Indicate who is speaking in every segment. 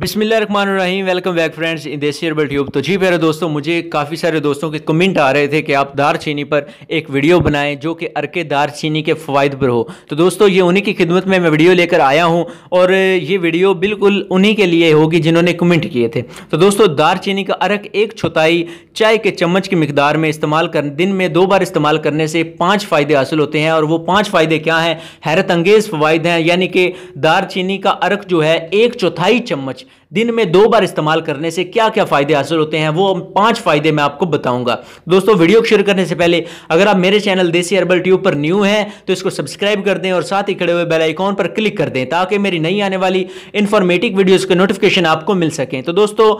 Speaker 1: बिसमिल्ल रही welcome back friends इन देसी tube तो जी मेरे दोस्तों मुझे काफ़ी सारे दोस्तों के कमेंट आ रहे थे कि आप दारचीनी पर एक वीडियो बनाएं जो कि अरके दारचीनी के फ़वाद पर हो तो दोस्तों ये उन्हीं की खिदमत में मैं वीडियो लेकर आया हूँ और ये वीडियो बिल्कुल उन्हीं के लिए होगी जिन्होंने कमेंट किए थे तो दोस्तों दार का अरक एक चौथाई चाय के चम्मच की मकदार में इस्तेमाल कर दिन में दो बार इस्तेमाल करने से पाँच फ़ायदे हासिल होते हैं और वो पाँच फ़ायदे क्या हैं हैरत अंगेज़ फ़वाद हैं यानी कि दार का अरक जो है एक चौथाई चम्मच दिन में दो बार इस्तेमाल करने से क्या क्या फ़ायदे हासिल होते हैं वो पांच फ़ायदे मैं आपको बताऊंगा दोस्तों वीडियो को शेयर करने से पहले अगर आप मेरे चैनल देसी हर्बल ट्यूब पर न्यू हैं तो इसको सब्सक्राइब कर दें और साथ ही खड़े हुए बेल आइकॉन पर क्लिक कर दें ताकि मेरी नई आने वाली इन्फॉर्मेटिव वीडियोज़ के नोटिफिकेशन आपको मिल सकें तो दोस्तों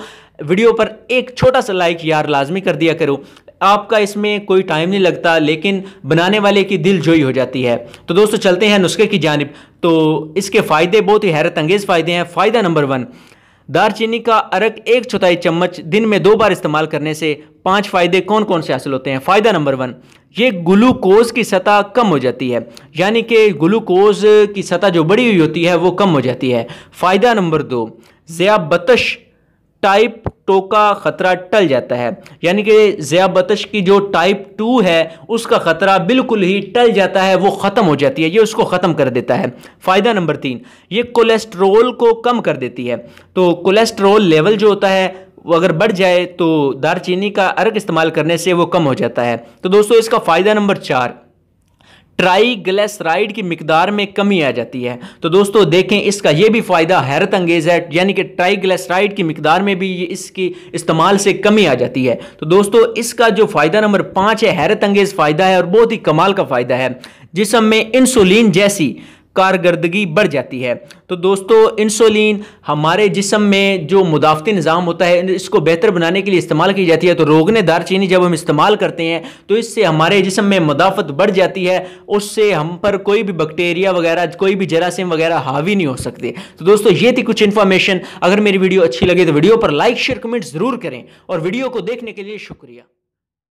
Speaker 1: वीडियो पर एक छोटा सा लाइक यार लाजमी कर दिया करो आपका इसमें कोई टाइम नहीं लगता लेकिन बनाने वाले की दिल जोई हो जाती है तो दोस्तों चलते हैं नुस्खे की जानब तो इसके फ़ायदे बहुत ही हैरत अंगेज़ फ़ायदे हैं फ़ायदा नंबर वन दारचीनी का अरक एक चौथाई चम्मच दिन में दो बार इस्तेमाल करने से पांच फायदे कौन कौन से हासिल होते हैं फायदा नंबर वन ये ग्लूकोज की सतह कम हो जाती है यानी कि ग्लूकोज की सतह जो बड़ी हुई होती है वो कम हो जाती है फायदा नंबर दो ज़्याबतश टाइप टू का ख़तरा टल जाता है यानी कि बतश की जो टाइप टू है उसका ख़तरा बिल्कुल ही टल जाता है वो ख़त्म हो जाती है ये उसको ख़त्म कर देता है फ़ायदा नंबर तीन ये कोलेस्ट्रोल को कम कर देती है तो कोलेस्ट्रोल लेवल जो होता है वो अगर बढ़ जाए तो दारचीनी का अर्क इस्तेमाल करने से वो कम हो जाता है तो दोस्तों इसका फ़ायदा नंबर चार ट्राईग्लिसराइड की मकदार में कमी आ जाती है तो दोस्तों देखें इसका यह भी फ़ायदा हैरत अंगेज़ है यानी कि ट्राईग्लिसराइड की मकदार में भी इसकी इस्तेमाल से कमी आ जाती है तो दोस्तों इसका जो फ़ायदा नंबर पाँच है हैरत अंगेज़ फ़ायदा है और बहुत ही कमाल का फ़ायदा है जिसम में इंसुलिन जैसी कारकर्दगी बढ़ जाती है तो दोस्तों इंसुलिन हमारे जिसम में जो मुदाफ़ती निज़ाम होता है इसको बेहतर बनाने के लिए इस्तेमाल की जाती है तो रोगने दार चीनी जब हम इस्तेमाल करते हैं तो इससे हमारे जिसम में मुदाफ़त बढ़ जाती है उससे हम पर कोई भी बैक्टीरिया वगैरह कोई भी जरासीम वगैरह हावी नहीं हो सकते तो दोस्तों ये थी कुछ इन्फॉर्मेशन अगर मेरी वीडियो अच्छी लगे तो वीडियो पर लाइक शेयर कमेंट ज़रूर करें और वीडियो को देखने के लिए शुक्रिया